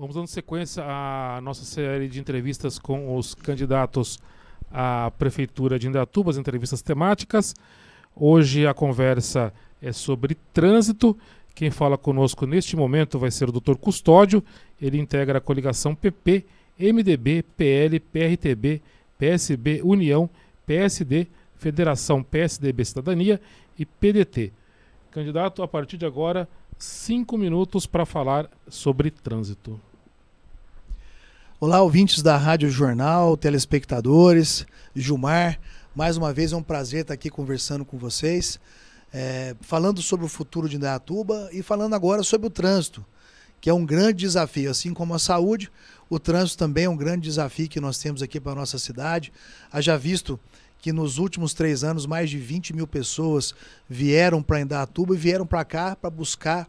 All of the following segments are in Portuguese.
Vamos dando sequência à nossa série de entrevistas com os candidatos à Prefeitura de Indaiatuba, as entrevistas temáticas. Hoje a conversa é sobre trânsito. Quem fala conosco neste momento vai ser o Dr. Custódio. Ele integra a coligação PP, MDB, PL, PRTB, PSB, União, PSD, Federação PSDB Cidadania e PDT. Candidato, a partir de agora, cinco minutos para falar sobre trânsito. Olá, ouvintes da Rádio Jornal, telespectadores, Gilmar. Mais uma vez é um prazer estar aqui conversando com vocês, é, falando sobre o futuro de Indaiatuba e falando agora sobre o trânsito, que é um grande desafio. Assim como a saúde, o trânsito também é um grande desafio que nós temos aqui para a nossa cidade. Haja visto que nos últimos três anos mais de 20 mil pessoas vieram para Indaiatuba e vieram para cá para buscar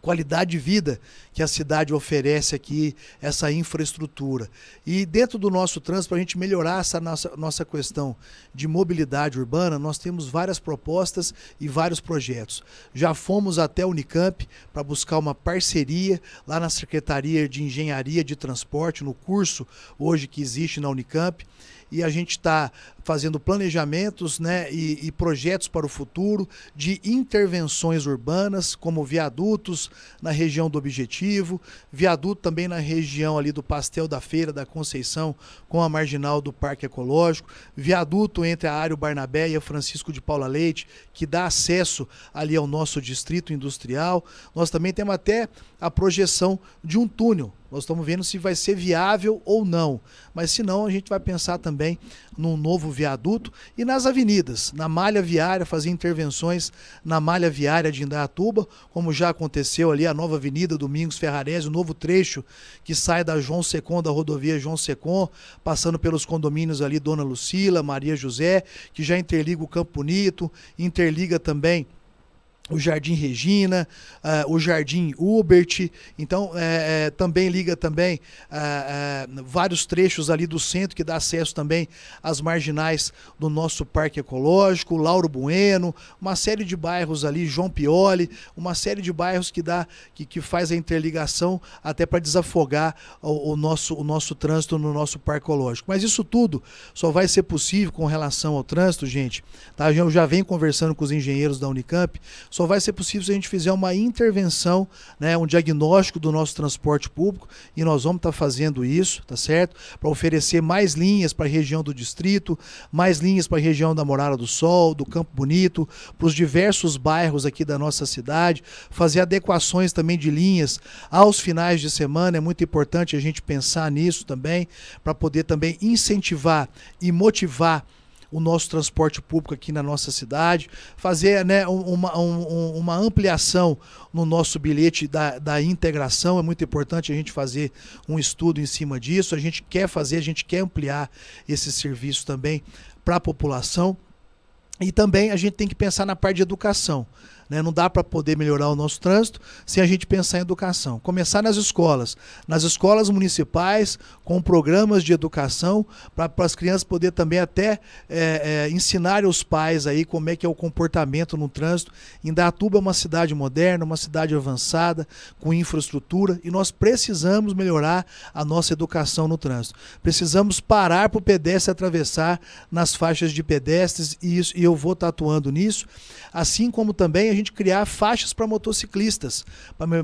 qualidade de vida que a cidade oferece aqui, essa infraestrutura. E dentro do nosso trânsito, para a gente melhorar essa nossa, nossa questão de mobilidade urbana, nós temos várias propostas e vários projetos. Já fomos até a Unicamp para buscar uma parceria lá na Secretaria de Engenharia de Transporte, no curso hoje que existe na Unicamp e a gente está fazendo planejamentos né, e, e, projetos para o futuro de intervenções urbanas, como viadutos na região do Objetivo, viaduto também na região ali do Pastel da Feira da Conceição com a marginal do Parque Ecológico, viaduto entre a área Barnabé e a Francisco de Paula Leite, que dá acesso ali ao nosso distrito industrial. Nós também temos até a projeção de um túnel nós estamos vendo se vai ser viável ou não. Mas se não, a gente vai pensar também num novo viaduto e nas avenidas, na malha viária, fazer intervenções na malha viária de Indaiatuba, como já aconteceu ali a nova avenida Domingos Ferrarese, o novo trecho que sai da João Secon, da rodovia João Secon, passando pelos condomínios ali Dona Lucila, Maria José, que já interliga o Campo Bonito, interliga também o Jardim Regina, uh, o Jardim Ubert, então é, é, também liga também uh, uh, vários trechos ali do centro que dá acesso também às marginais do nosso parque ecológico, Lauro Bueno, uma série de bairros ali, João Pioli, uma série de bairros que dá que, que faz a interligação até para desafogar o, o, nosso, o nosso trânsito no nosso parque ecológico. Mas isso tudo só vai ser possível com relação ao trânsito, gente. Tá? Eu já venho conversando com os engenheiros da Unicamp só vai ser possível se a gente fizer uma intervenção, né, um diagnóstico do nosso transporte público e nós vamos estar tá fazendo isso, tá certo? Para oferecer mais linhas para a região do distrito, mais linhas para a região da Morada do Sol, do Campo Bonito, para os diversos bairros aqui da nossa cidade, fazer adequações também de linhas aos finais de semana, é muito importante a gente pensar nisso também, para poder também incentivar e motivar o nosso transporte público aqui na nossa cidade, fazer né, uma, um, uma ampliação no nosso bilhete da, da integração. É muito importante a gente fazer um estudo em cima disso. A gente quer fazer, a gente quer ampliar esse serviço também para a população. E também a gente tem que pensar na parte de educação. Né? Não dá para poder melhorar o nosso trânsito sem a gente pensar em educação. Começar nas escolas, nas escolas municipais, com programas de educação para as crianças poder também até é, é, ensinar os pais aí como é que é o comportamento no trânsito. Indatuba é uma cidade moderna, uma cidade avançada, com infraestrutura e nós precisamos melhorar a nossa educação no trânsito. Precisamos parar para o pedestre atravessar nas faixas de pedestres e, isso, e eu vou estar atuando nisso, assim como também a gente criar faixas para motociclistas,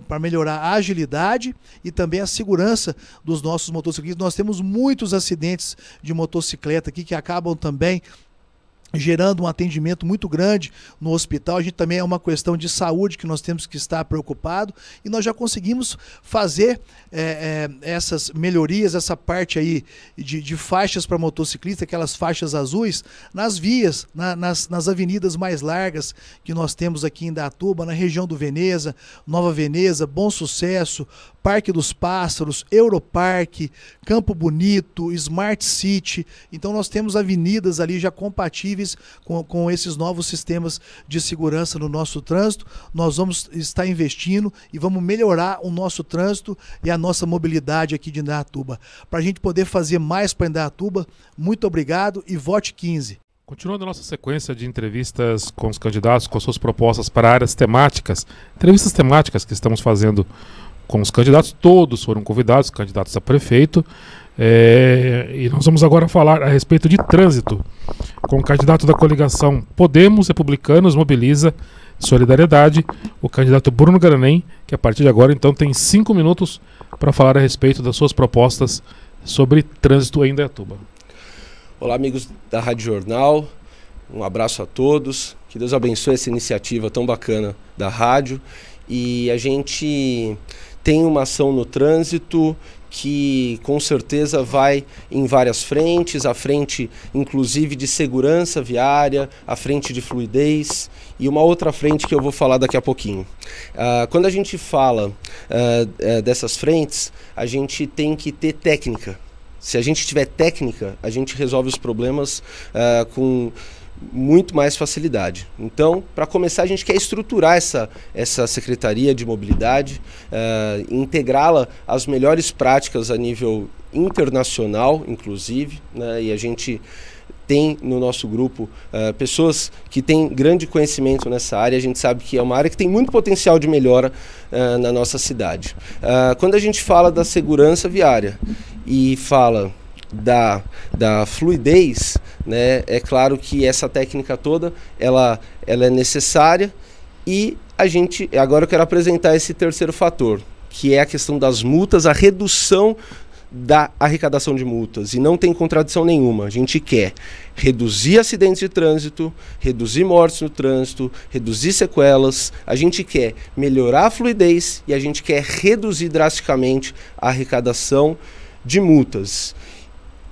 para melhorar a agilidade e também a segurança dos nossos motociclistas. Nós temos muitos acidentes de motocicleta aqui que acabam também gerando um atendimento muito grande no hospital. A gente também é uma questão de saúde que nós temos que estar preocupado e nós já conseguimos fazer é, é, essas melhorias, essa parte aí de, de faixas para motociclista, aquelas faixas azuis, nas vias, na, nas, nas avenidas mais largas que nós temos aqui em Datuba, na região do Veneza, Nova Veneza, Bom Sucesso, Parque dos Pássaros, Europarque, Campo Bonito, Smart City. Então nós temos avenidas ali já compatíveis com, com esses novos sistemas de segurança no nosso trânsito. Nós vamos estar investindo e vamos melhorar o nosso trânsito e a nossa mobilidade aqui de Indaiatuba. Para a gente poder fazer mais para Indaiatuba, muito obrigado e vote 15. Continuando a nossa sequência de entrevistas com os candidatos, com suas propostas para áreas temáticas, entrevistas temáticas que estamos fazendo com os candidatos, todos foram convidados, candidatos a prefeito. É, e nós vamos agora falar a respeito de trânsito, com o candidato da coligação Podemos Republicanos Mobiliza Solidariedade, o candidato Bruno Garanem, que a partir de agora então tem cinco minutos para falar a respeito das suas propostas sobre trânsito em Indaiatuba. Olá, amigos da Rádio Jornal, um abraço a todos, que Deus abençoe essa iniciativa tão bacana da rádio e a gente tem uma ação no trânsito que com certeza vai em várias frentes, a frente inclusive de segurança viária, a frente de fluidez e uma outra frente que eu vou falar daqui a pouquinho. Uh, quando a gente fala uh, uh, dessas frentes, a gente tem que ter técnica. Se a gente tiver técnica, a gente resolve os problemas ah, com muito mais facilidade. Então, para começar, a gente quer estruturar essa, essa Secretaria de Mobilidade, uh, integrá-la às melhores práticas a nível internacional, inclusive, né? e a gente tem no nosso grupo uh, pessoas que têm grande conhecimento nessa área. A gente sabe que é uma área que tem muito potencial de melhora uh, na nossa cidade. quando a gente fala da segurança viária e fala da, da fluidez, né, é claro que essa técnica toda ela, ela é necessária e a gente agora eu quero apresentar esse terceiro fator que é a questão das multas, a redução da arrecadação de multas e não tem contradição nenhuma. A gente quer reduzir acidentes de trânsito, reduzir mortes no trânsito, reduzir sequelas, a gente quer melhorar a fluidez e a gente quer reduzir drasticamente a arrecadação de multas.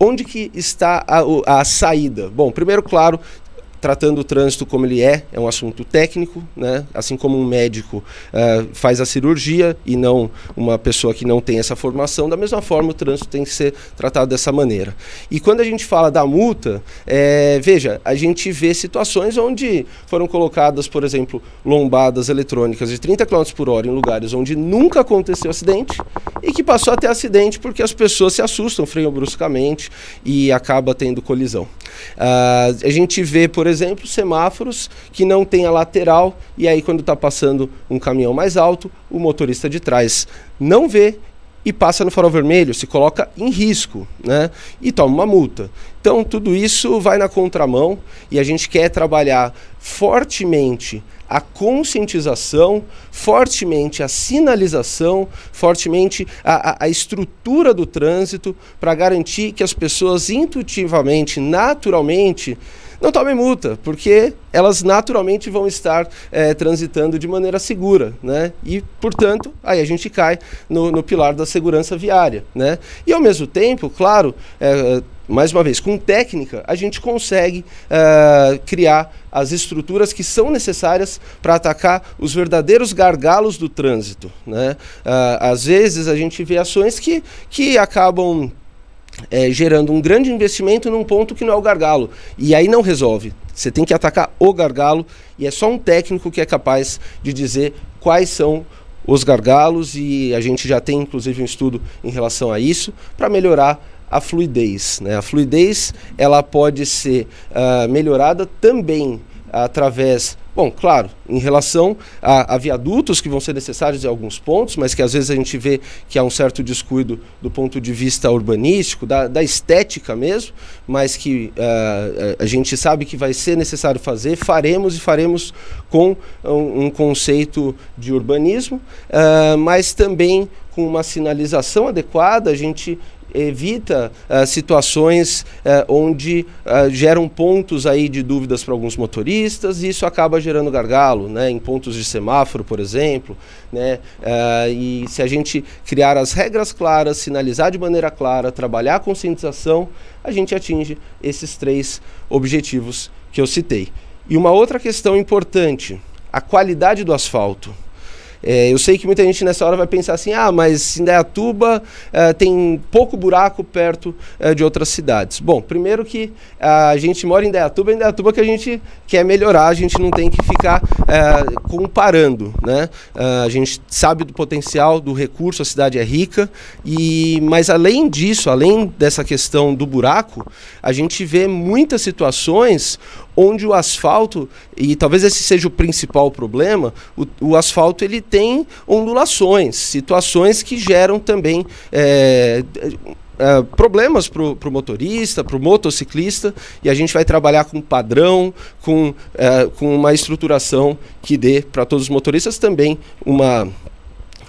Onde que está a, a saída? Bom, primeiro, claro, tratando o trânsito como ele é, é um assunto técnico, né? assim como um médico uh, faz a cirurgia e não uma pessoa que não tem essa formação, da mesma forma o trânsito tem que ser tratado dessa maneira. E quando a gente fala da multa, é, veja, a gente vê situações onde foram colocadas, por exemplo, lombadas eletrônicas de 30 km por hora em lugares onde nunca aconteceu acidente e que passou a ter acidente porque as pessoas se assustam, freiam bruscamente e acaba tendo colisão. Uh, a gente vê, por exemplo, exemplo, semáforos que não tem a lateral e aí quando está passando um caminhão mais alto, o motorista de trás não vê e passa no farol vermelho, se coloca em risco, né? E toma uma multa. Então tudo isso vai na contramão e a gente quer trabalhar fortemente a conscientização, fortemente a sinalização, fortemente a, a, a estrutura do trânsito para garantir que as pessoas intuitivamente, naturalmente, não tomem multa, porque elas naturalmente vão estar é, transitando de maneira segura, né? E, portanto, aí a gente cai no, no pilar da segurança viária, né? E ao mesmo tempo, claro, é, mais uma vez, com técnica, a gente consegue criar as estruturas que são necessárias para atacar os verdadeiros gargalos do trânsito. Né? às vezes a gente vê ações que, que acabam é, gerando um grande investimento num ponto que não é o gargalo. E aí não resolve. Você tem que atacar o gargalo e é só um técnico que é capaz de dizer quais são os gargalos e a gente já tem inclusive um estudo em relação a isso para melhorar a fluidez. Né? A fluidez ela pode ser uh, melhorada também através, bom, claro, em relação a, a, viadutos que vão ser necessários em alguns pontos, mas que às vezes a gente vê que há um certo descuido do ponto de vista urbanístico, da, da estética mesmo, mas que uh, a gente sabe que vai ser necessário fazer, faremos e faremos com um, um conceito de urbanismo, uh, mas também com uma sinalização adequada, a gente evita uh, situações uh, onde uh, geram pontos aí de dúvidas para alguns motoristas e isso acaba gerando gargalo, né, em pontos de semáforo, por exemplo, né, e se a gente criar as regras claras, sinalizar de maneira clara, trabalhar a conscientização, a gente atinge esses três objetivos que eu citei. E uma outra questão importante, a qualidade do asfalto. É, eu sei que muita gente nessa hora vai pensar assim: ah, mas Indaiatuba é, tem pouco buraco perto é, de outras cidades. Bom, primeiro que é, a gente mora em Indaiatuba, é Indaiatuba que a gente quer melhorar, a gente não tem que ficar é, comparando. Né? É, a gente sabe do potencial, do recurso, a cidade é rica, e mas além disso, além dessa questão do buraco, a gente vê muitas situações onde o asfalto, e talvez esse seja o principal problema, o, o asfalto ele tem ondulações, situações que geram também é, é problemas para o pro motorista, para o motociclista, e a gente vai trabalhar com padrão, com, é, com uma estruturação que dê para todos os motoristas também uma,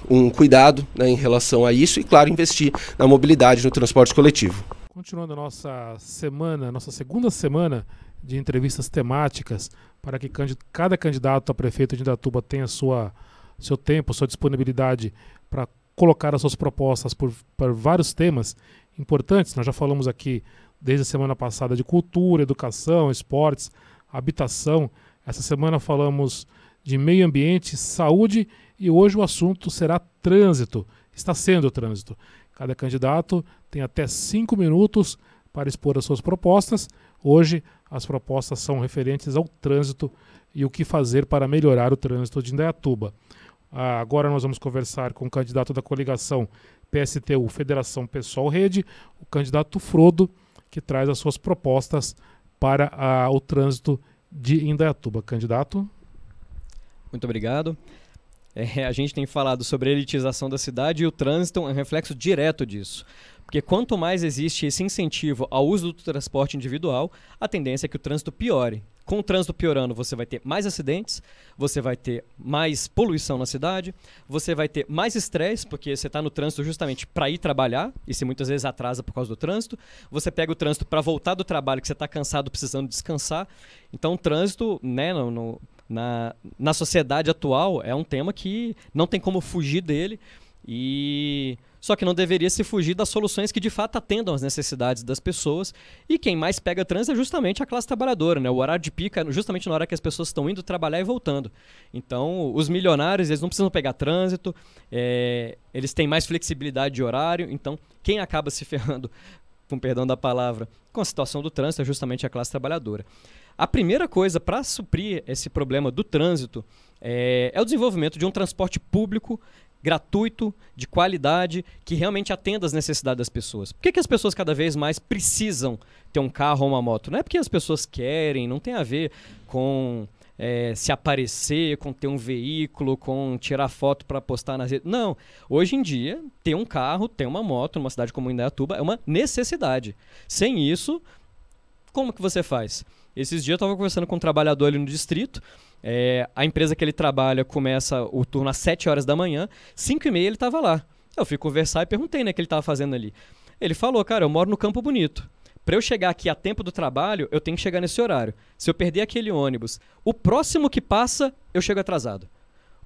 um cuidado né, em relação a isso e, claro, investir na mobilidade, no transporte coletivo. Continuando a nossa semana, nossa segunda semana de entrevistas temáticas para que cada candidato a prefeito de Indatuba tenha sua, seu tempo, sua disponibilidade para colocar as suas propostas por, por vários temas importantes. Nós já falamos aqui desde a semana passada de cultura, educação, esportes, habitação. Essa semana falamos de meio ambiente, saúde e hoje o assunto será trânsito. Está sendo o trânsito. Cada candidato tem até cinco minutos para expor as suas propostas. Hoje, as propostas são referentes ao trânsito e o que fazer para melhorar o trânsito de Indaiatuba. Ah, agora nós vamos conversar com o candidato da coligação PSTU Federação Pessoal Rede, o candidato Frodo, que traz as suas propostas para ah, o trânsito de Indaiatuba. Candidato? Muito obrigado. É, a gente tem falado sobre a elitização da cidade e o trânsito é um reflexo direto disso. Porque quanto mais existe esse incentivo ao uso do transporte individual, a tendência é que o trânsito piore. Com o trânsito piorando, você vai ter mais acidentes, você vai ter mais poluição na cidade, você vai ter mais estresse, porque você está no trânsito justamente para ir trabalhar, e se muitas vezes atrasa por causa do trânsito, você pega o trânsito para voltar do trabalho que você está cansado, precisando descansar. Então, o trânsito, né, no, no, na, na sociedade atual é um tema que não tem como fugir dele e só que não deveria se fugir das soluções que de fato atendam às necessidades das pessoas. E quem mais pega trânsito é justamente a classe trabalhadora, né? O horário de pica é justamente na hora que as pessoas estão indo trabalhar e voltando. Então, os milionários, eles não precisam pegar trânsito, é... eles têm mais flexibilidade de horário. Então, quem acaba se ferrando, com perdão da palavra, com a situação do trânsito é justamente a classe trabalhadora. A primeira coisa para suprir esse problema do trânsito é, é o desenvolvimento de um transporte público gratuito, de qualidade, que realmente atenda às necessidades das pessoas. Por que, que, as pessoas cada vez mais precisam ter um carro ou uma moto? Não é porque as pessoas querem, não tem a ver com é, se aparecer, com ter um veículo, com tirar foto para postar nas redes. Não. Hoje em dia, ter um carro, ter uma moto numa cidade como Indaiatuba é uma necessidade. Sem isso, como que você faz? Esses dias eu estava conversando com um trabalhador ali no distrito. É, a empresa que ele trabalha começa o turno às 7 horas da manhã, 5 e meia ele estava lá. Eu fui conversar e perguntei né, o que ele estava fazendo ali. Ele falou, cara, eu moro no Campo Bonito. Para eu chegar aqui a tempo do trabalho, eu tenho que chegar nesse horário. Se eu perder aquele ônibus, o próximo que passa, eu chego atrasado.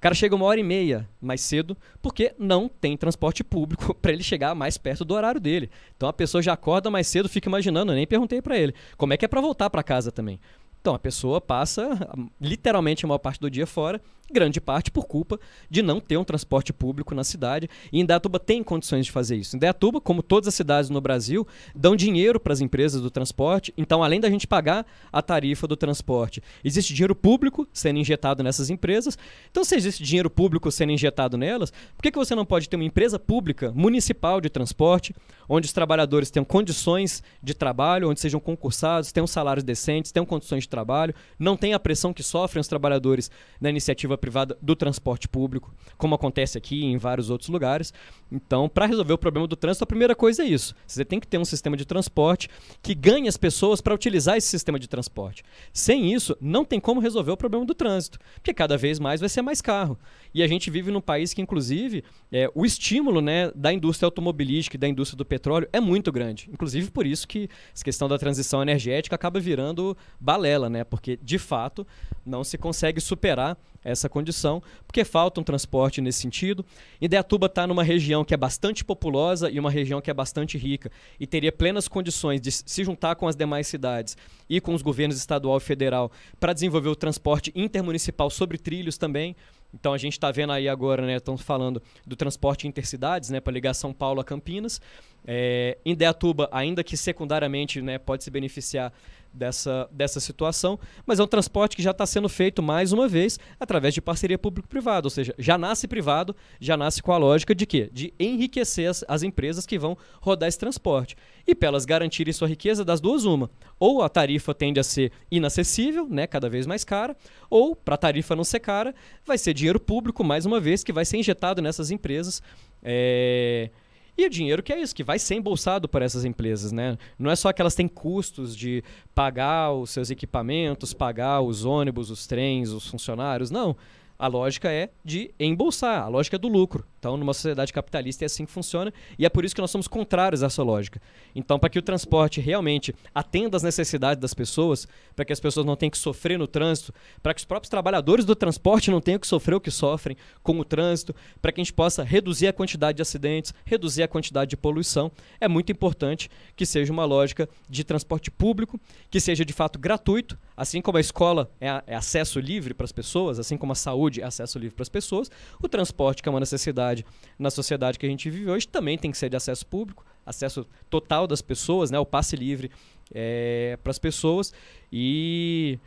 O cara chega uma hora e meia mais cedo, porque não tem transporte público para ele chegar mais perto do horário dele. Então a pessoa já acorda mais cedo, fica imaginando, eu nem perguntei para ele, como é que é para voltar para casa também? Então a pessoa passa literalmente a maior parte do dia fora, grande parte por culpa de não ter um transporte público na cidade. E Indaiatuba tem condições de fazer isso. Indaiatuba, como todas as cidades no Brasil, dão dinheiro para as empresas do transporte. Então, além da gente pagar a tarifa do transporte, existe dinheiro público sendo injetado nessas empresas. Então, se existe dinheiro público sendo injetado nelas, por que, que você não pode ter uma empresa pública municipal de transporte, onde os trabalhadores tenham condições de trabalho, onde sejam concursados, tenham salários decentes, tenham condições de trabalho, não tem a pressão que sofrem os trabalhadores na iniciativa privada do transporte público, como acontece aqui em vários outros lugares. Então, para resolver o problema do trânsito, a primeira coisa é isso. Você tem que ter um sistema de transporte que ganhe as pessoas para utilizar esse sistema de transporte. Sem isso, não tem como resolver o problema do trânsito, porque cada vez mais vai ser mais carro. E a gente vive num país que, inclusive, é, o estímulo né, da indústria automobilística e da indústria do petróleo é muito grande. Inclusive por isso que essa questão da transição energética acaba virando balela né? Porque de fato não se consegue superar essa condição, porque falta um transporte nesse sentido. Indaiatuba está numa região que é bastante populosa e uma região que é bastante rica e teria plenas condições de se juntar com as demais cidades e com os governos estadual e federal para desenvolver o transporte intermunicipal sobre trilhos também. Então a gente está vendo aí agora, né? Estamos falando do transporte intercidades, né? Para ligar São Paulo a Campinas. É, Indaiatuba, ainda que secundariamente, né, pode se beneficiar dessa, dessa situação, mas é um transporte que já está sendo feito mais uma vez através de parceria público-privada, ou seja, já nasce privado, já nasce com a lógica de quê? De enriquecer as, as empresas que vão rodar esse transporte. E para elas garantirem sua riqueza, das duas, uma. Ou a tarifa tende a ser inacessível, né, cada vez mais cara, ou, para a tarifa não ser cara, vai ser dinheiro público, mais uma vez, que vai ser injetado nessas empresas. É e o dinheiro que é isso, que vai ser embolsado por essas empresas, né? Não é só que elas têm custos de pagar os seus equipamentos, pagar os ônibus, os trens, os funcionários, não. A lógica é de embolsar, a lógica é do lucro. Então, numa sociedade capitalista é assim que funciona e é por isso que nós somos contrários a essa lógica. Então, para que o transporte realmente atenda às necessidades das pessoas, para que as pessoas não tenham que sofrer no trânsito, para que os próprios trabalhadores do transporte não tenham que sofrer o que sofrem com o trânsito, para que a gente possa reduzir a quantidade de acidentes, reduzir a quantidade de poluição, é muito importante que seja uma lógica de transporte público, que seja de fato gratuito, assim como a escola é, é acesso livre para as pessoas, assim como a saúde é acesso livre para as pessoas, o transporte que é uma necessidade na sociedade que a gente vive hoje também tem que ser de acesso público, acesso total das pessoas, né? O passe livre é, para as pessoas e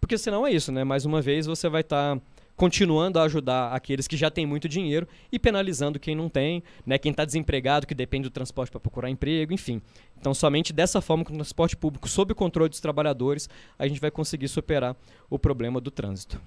porque senão é isso, né? Mais uma vez você vai estar tá continuando a ajudar aqueles que já têm muito dinheiro e penalizando quem não tem, né? Quem está desempregado, que depende do transporte para procurar emprego, enfim. Então, somente dessa forma, com o transporte público sob o controle dos trabalhadores, a gente vai conseguir superar o problema do trânsito.